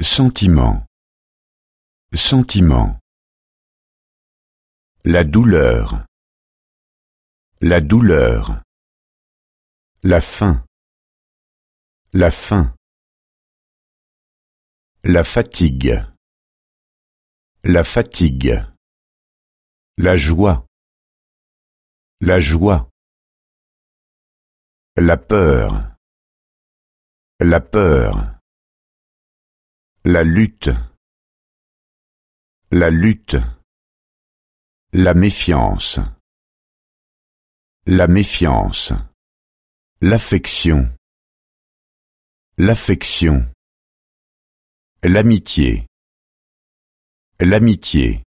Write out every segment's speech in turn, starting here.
Sentiment Sentiment La douleur La douleur La faim La faim La fatigue La fatigue La joie La joie La peur La peur la lutte. La lutte. La méfiance. La méfiance. L'affection. L'affection. L'amitié. L'amitié.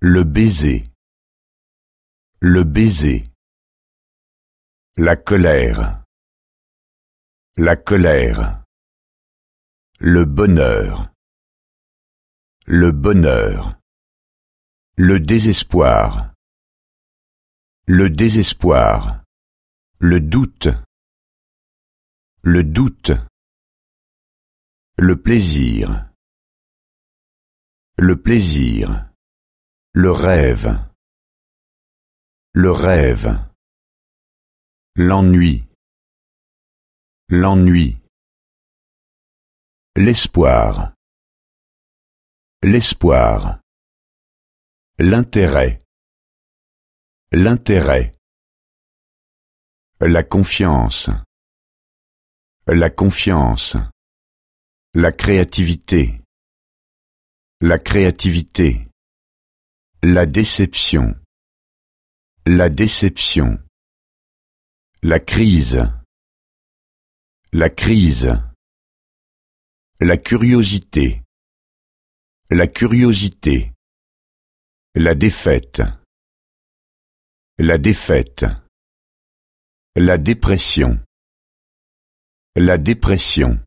Le baiser. Le baiser. La colère. La colère. Le bonheur. Le bonheur. Le désespoir. Le désespoir. Le doute. Le doute. Le plaisir. Le plaisir. Le rêve. Le rêve. L'ennui. L'ennui. L'espoir. L'espoir. L'intérêt. L'intérêt. La confiance. La confiance. La créativité. La créativité. La déception. La déception. La crise. La crise. La curiosité. La curiosité. La défaite. La défaite. La dépression. La dépression.